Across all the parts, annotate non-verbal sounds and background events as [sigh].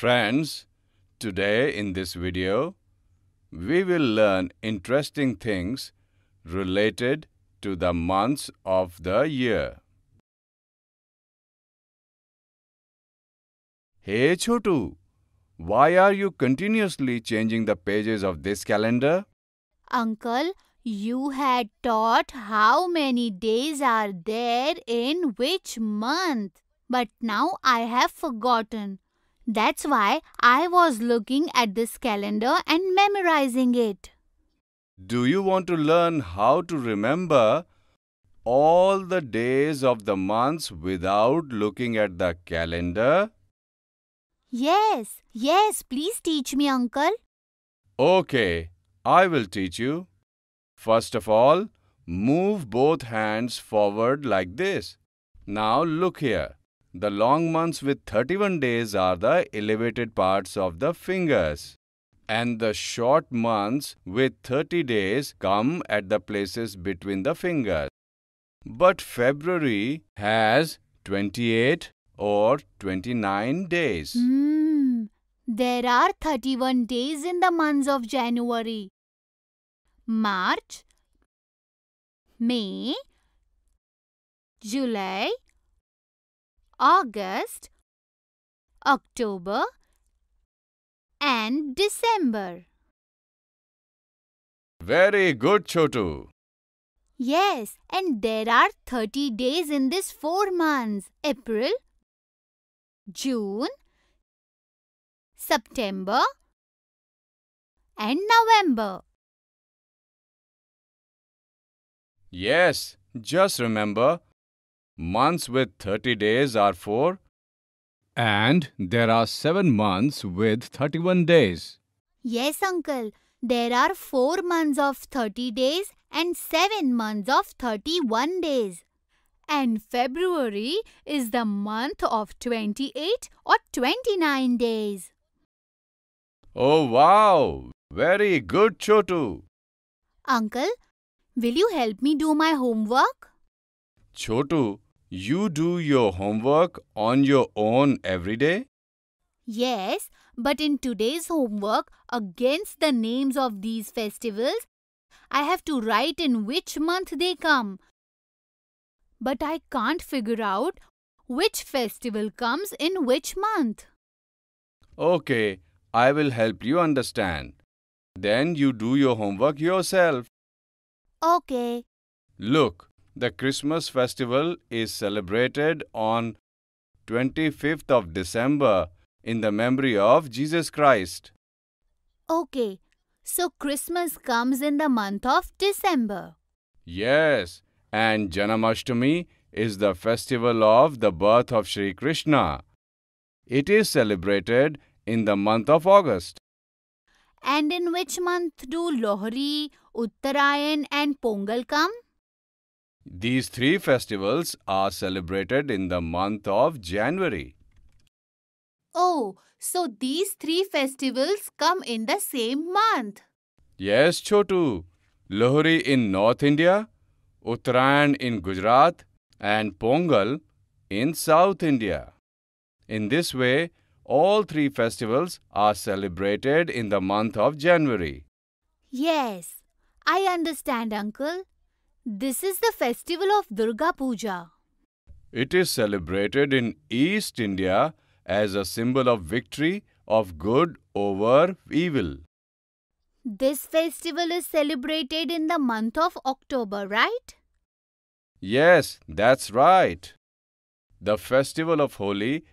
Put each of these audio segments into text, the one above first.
Friends, today in this video, we will learn interesting things related to the months of the year. Hey Chotu, why are you continuously changing the pages of this calendar? Uncle, you had taught how many days are there in which month. But now I have forgotten. That's why I was looking at this calendar and memorizing it. Do you want to learn how to remember all the days of the months without looking at the calendar? Yes, yes, please teach me, uncle. Okay, I will teach you. First of all, move both hands forward like this. Now look here. The long months with 31 days are the elevated parts of the fingers. And the short months with 30 days come at the places between the fingers. But February has 28 or 29 days. Mm, there are 31 days in the months of January. March, May, July, August, October and December. Very good, Chotu. Yes, and there are 30 days in this 4 months. April, June, September and November. Yes, just remember Months with 30 days are 4 and there are 7 months with 31 days. Yes, uncle. There are 4 months of 30 days and 7 months of 31 days. And February is the month of 28 or 29 days. Oh, wow! Very good, Chotu. Uncle, will you help me do my homework? Chotu, you do your homework on your own every day? Yes, but in today's homework, against the names of these festivals, I have to write in which month they come. But I can't figure out which festival comes in which month. Okay, I will help you understand. Then you do your homework yourself. Okay. Look, the Christmas festival is celebrated on 25th of December in the memory of Jesus Christ. Okay, so Christmas comes in the month of December. Yes, and Janamashtami is the festival of the birth of Sri Krishna. It is celebrated in the month of August. And in which month do Lohri, Uttarayan and Pongal come? These three festivals are celebrated in the month of January. Oh, so these three festivals come in the same month. Yes, Chotu. Lohri in North India, Uttarayan in Gujarat, and Pongal in South India. In this way, all three festivals are celebrated in the month of January. Yes, I understand, Uncle. This is the festival of Durga Puja. It is celebrated in East India as a symbol of victory of good over evil. This festival is celebrated in the month of October, right? Yes, that's right. The festival of Holi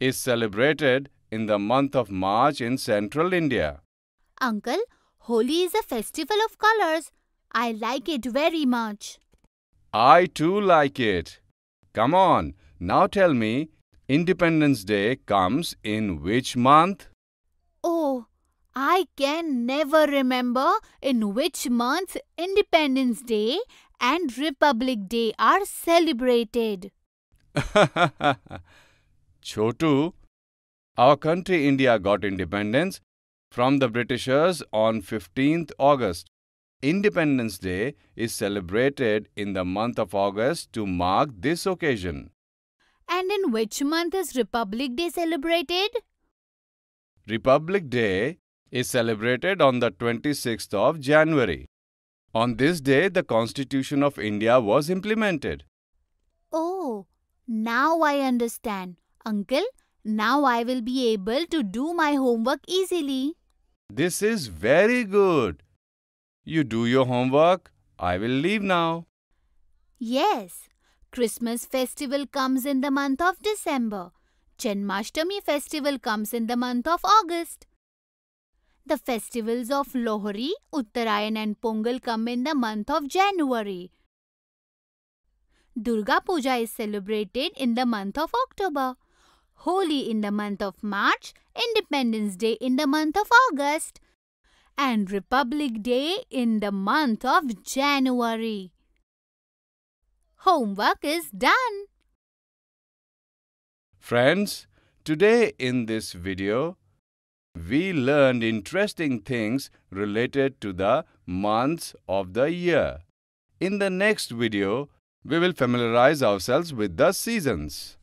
is celebrated in the month of March in central India. Uncle, Holi is a festival of colors. I like it very much. I too like it. Come on, now tell me, Independence Day comes in which month? Oh, I can never remember in which month Independence Day and Republic Day are celebrated. [laughs] Chotu, our country India got independence from the Britishers on 15th August. Independence Day is celebrated in the month of August to mark this occasion. And in which month is Republic Day celebrated? Republic Day is celebrated on the 26th of January. On this day, the Constitution of India was implemented. Oh, now I understand. Uncle, now I will be able to do my homework easily. This is very good. You do your homework. I will leave now. Yes. Christmas festival comes in the month of December. Janmashtami festival comes in the month of August. The festivals of Lohri, Uttarayan and Pongal come in the month of January. Durga Puja is celebrated in the month of October. Holi in the month of March, Independence Day in the month of August and Republic Day in the month of January. Homework is done. Friends, today in this video, we learned interesting things related to the months of the year. In the next video, we will familiarize ourselves with the seasons.